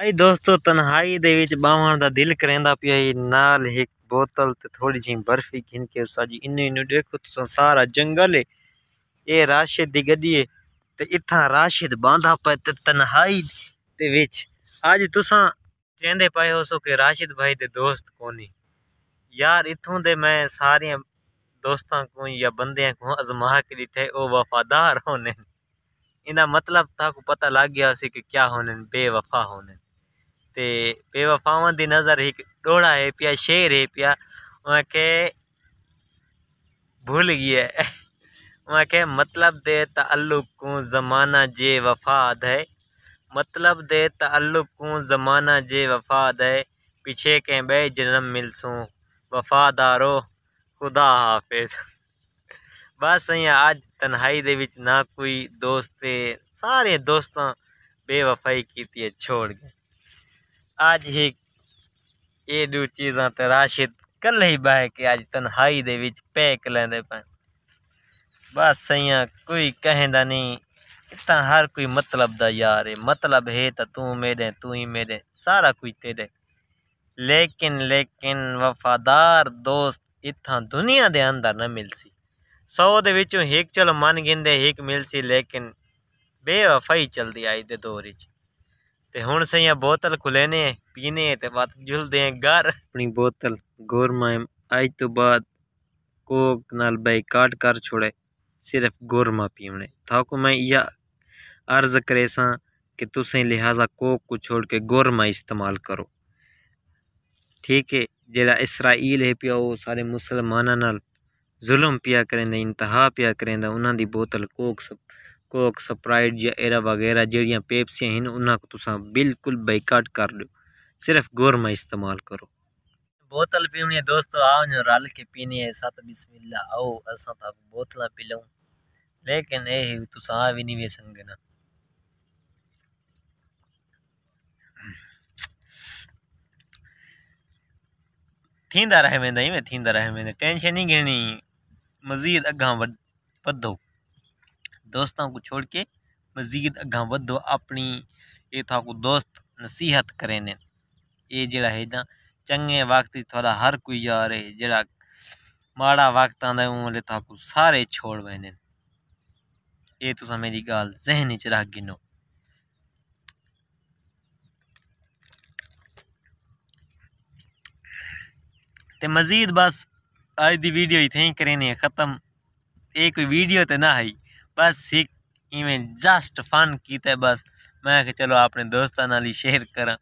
आई दोस्तों तनहाई दे बावन का दिल करेंदा पी नाल एक बोतल ते थोड़ी जी बर्फी गिन के साजी इन इन देखो सारा जंगल है ये राशिद की गड्डी है तो इतना राशिद बांधा पे ते तनहाई दे विच आज तुसा चेंदे पाए हो सो कि राशिद भाई दे दोस्त कोनी यार इतों के मैं सारे दोस्तों को या बंद को अजमा के लिठे वह वफादार होने इन्हें मतलब तक पता लग गया कि क्या होने बेवफा होने ते बेवफाओं की नज़र एक डोड़ा है पिया शेर है पिया वहाँ के भूल गया वहाँ के मतलब दे तल्लुक को ज़माना जे वफाद है मतलब दे तल्लुक को ज़माना जे वफाद है पीछे के बे जन्म मिलसूँ वफादारो खुदा हाफिज बस इयां अज तन्हाई दे विच ना कोई दोस्त सारे दोस्तों बेवफाई की छोड़ गए आज ही ये दो चीज़ा हाँ तो राशिद कल ही बह के आज तनहाई दे पैक लेंदे पस अं कोई कहेंदा नहीं इतना हर कोई मतलब दा यार है मतलब है तो तू मे मेरे तू ही मे मेरे सारा कुछ तेरे लेकिन लेकिन वफादार दोस्त इतना दुनिया के अंदर न मिलसी सौ दे चलो मन गिंदे एक मिलसी लेकिन बेवफाई चलती आज दे दौरे हूँ सही ਸਈਆ ਬੋਤਲ ਖੁਲੇ ਨੇ ਪੀਨੇ ਤੇ ਵਤ ਜੁਲਦੇ ਆ ਘਰ ਆਪਣੀ ਬੋਤਲ ਗੋਰਮਾ ਅੱਜ ਤੋਂ ਬਾਅਦ ਕੋਕ ਨਾਲ ਬਾਈਕਾਟ ਕਰ ਛੋੜੇ सिर्फ गोरमा पीने था को मैं यह अर्ज करे सा कि तुस लिहाजा कोक को छोड़ के गोरमा इस्तेमाल करो ठीक है जरा इसराइल है पिया वो सारे मुसलमाना जुलम पिया करें इंतहा पिया करें उन्होंने बोतल कोक सब कोक स्प्राइट या एरा वगैरह जड़ियाँ पेप्सियाँ हैं उन्होंने तुसा बिल्कुल बाइकाट कर लो सिर्फ गोरमा इस्तेमाल करो बोतल पीनी है दोस्तों आओ जो रल के पीनी है सत बिस्मिल्ला आओ अस बोतल पी लो लेकिन यह तुसा आ भी नहीं वे संगना थींदा रहे वेंदा ई में थींदा रहे वेंदा टेंशन नहीं घेणी मज़ीद अगां वधो दोस्तों को छोड़ के मजीद अगर बदो अपनी ये थाको दोस्त नसीहत करें ये जड़ा है ना चंगे वक्त थोड़ा हर कोई जा रहे जड़ा माड़ा वक्त आंदा उमले थाको सारे छोड़ पे ये तुसा मेरी गाल जहन च रख गिनो तो मजीद बस आज दी वीडियो इतें ही करें ख़त्म एक वीडियो तो ना आई बस सीख इवें जस्ट फन कीता बस मैं चलो अपने दोस्तों ही शेयर करा